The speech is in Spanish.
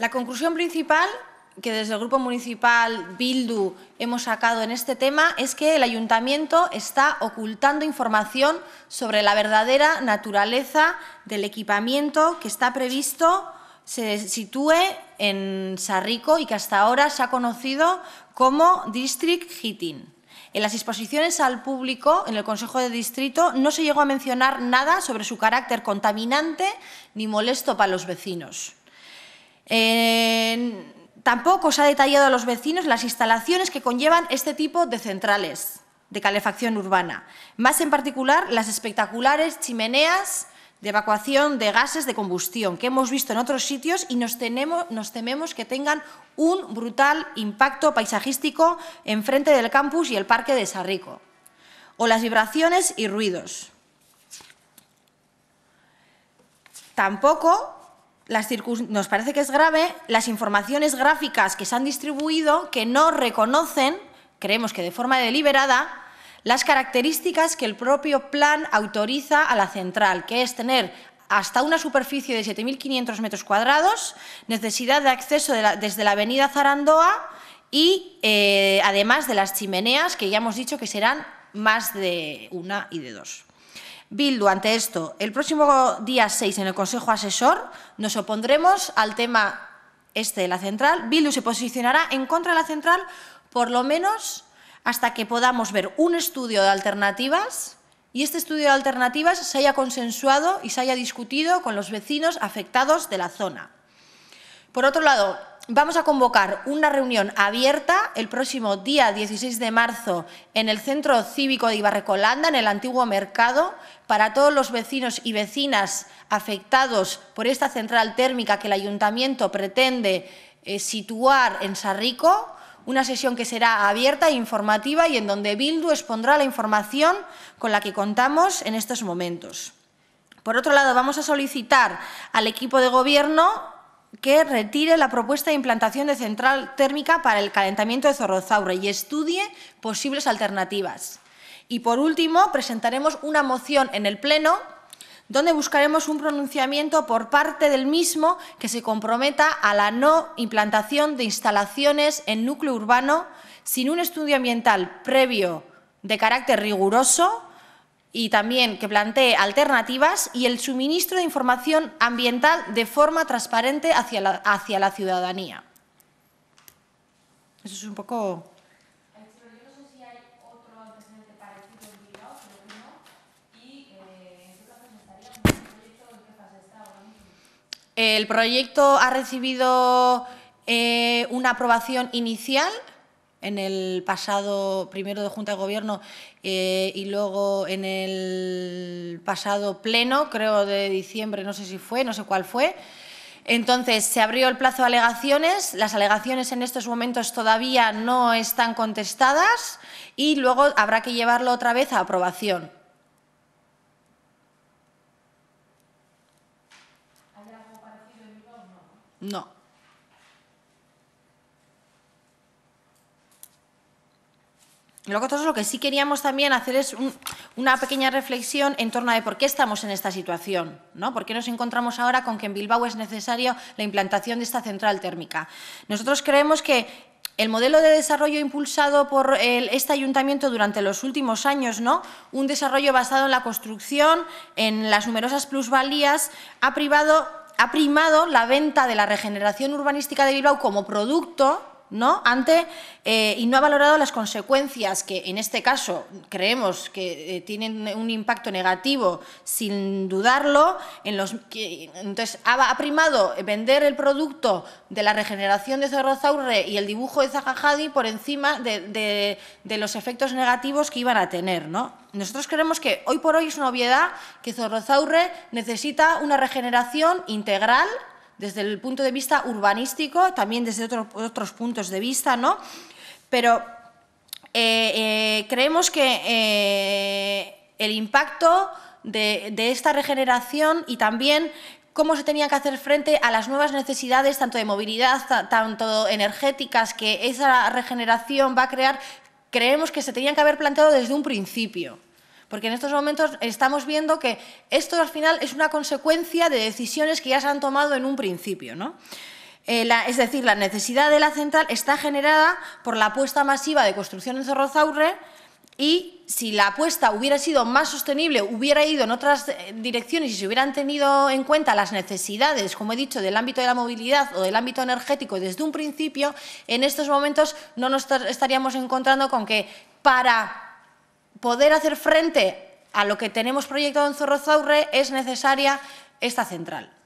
La conclusión principal que desde el Grupo Municipal Bildu hemos sacado en este tema es que el Ayuntamiento está ocultando información sobre la verdadera naturaleza del equipamiento que está previsto se sitúe en Sarrico y que hasta ahora se ha conocido como District Heating. En las exposiciones al público en el Consejo de Distrito no se llegó a mencionar nada sobre su carácter contaminante ni molesto para los vecinos tampoco se ha detallado a los vecinos las instalaciones que conllevan este tipo de centrales de calefacción urbana, más en particular las espectaculares chimeneas de evacuación de gases de combustión que hemos visto en otros sitios y nos, tememos que tengan un brutal impacto paisajístico enfrente del campus y el parque de Sarrico, o las vibraciones y ruidos. Tampoco nos parece que es grave las informaciones gráficas que se han distribuido que no reconocen, creemos que de forma deliberada, las características que el propio plan autoriza a la central, que es tener hasta una superficie de 7.500 metros cuadrados, necesidad de acceso desde la avenida Zarandoa y eh, además de las chimeneas, que ya hemos dicho que serán más de una y de dos. Bildu, ante esto, el próximo día 6 en el Consejo Asesor nos opondremos al tema este de la central. Bildu se posicionará en contra de la central por lo menos hasta que podamos ver un estudio de alternativas y este estudio de alternativas se haya consensuado y se haya discutido con los vecinos afectados de la zona. Por otro lado, vamos a convocar una reunión abierta el próximo día 16 de marzo en el Centro Cívico de Ibarrecolanda, en el antiguo mercado, para todos los vecinos y vecinas afectados por esta central térmica que el Ayuntamiento pretende eh, situar en Sarrico una sesión que será abierta e informativa y en donde Bildu expondrá la información con la que contamos en estos momentos. Por otro lado, vamos a solicitar al equipo de Gobierno que retire la propuesta de implantación de central térmica para el calentamiento de Zorrozaure y estudie posibles alternativas. Y, por último, presentaremos una moción en el Pleno donde buscaremos un pronunciamiento por parte del mismo que se comprometa a la no implantación de instalaciones en núcleo urbano sin un estudio ambiental previo de carácter riguroso y también que plantee alternativas y el suministro de información ambiental de forma transparente hacia la, hacia la ciudadanía. Eso es un poco... El proyecto ha recibido eh, una aprobación inicial en el pasado primero de Junta de Gobierno eh, y luego en el pasado pleno, creo de diciembre, no sé si fue, no sé cuál fue. Entonces, se abrió el plazo de alegaciones, las alegaciones en estos momentos todavía no están contestadas y luego habrá que llevarlo otra vez a aprobación. no. Luego nosotros lo que sí queríamos también hacer es una pequeña reflexión en torno a de por qué estamos en esta situación, ¿no? ¿Por qué nos encontramos ahora con que en Bilbao es necesario la implantación de esta central térmica? Nosotros creemos que el modelo de desarrollo impulsado por este ayuntamiento durante los últimos años, ¿no? un desarrollo basado en la construcción, en las numerosas plusvalías, ha, privado, ha primado la venta de la regeneración urbanística de Bilbao como producto ¿no? Ante, eh, y no ha valorado las consecuencias que en este caso creemos que eh, tienen un impacto negativo sin dudarlo. En que, entonces, ha, primado vender el producto de la regeneración de Zorrozaurre y el dibujo de Zajajadi por encima de, los efectos negativos que iban a tener. Nosotros creemos que hoy por hoy es una obviedad que Zorrozaurre necesita una regeneración integral desde el punto de vista urbanístico, también desde otros puntos de vista, ¿no? Pero eh, eh, creemos que eh, el impacto de, de esta regeneración y también cómo se tenía que hacer frente a las nuevas necesidades, tanto de movilidad, tanto energéticas, que esa regeneración va a crear, creemos que se tenían que haber planteado desde un principio. Porque en estos momentos estamos viendo que esto al final es una consecuencia de decisiones que ya se han tomado en un principio, ¿no? Eh, es decir, la necesidad de la central está generada por la apuesta masiva de construcción en Zaurre y si la apuesta hubiera sido más sostenible, hubiera ido en otras eh, direcciones y se hubieran tenido en cuenta las necesidades, como he dicho, del ámbito de la movilidad o del ámbito energético desde un principio, en estos momentos no nos estaríamos encontrando con que para poder hacer frente a lo que tenemos proyectado en Zorrozaurre es necesaria esta central.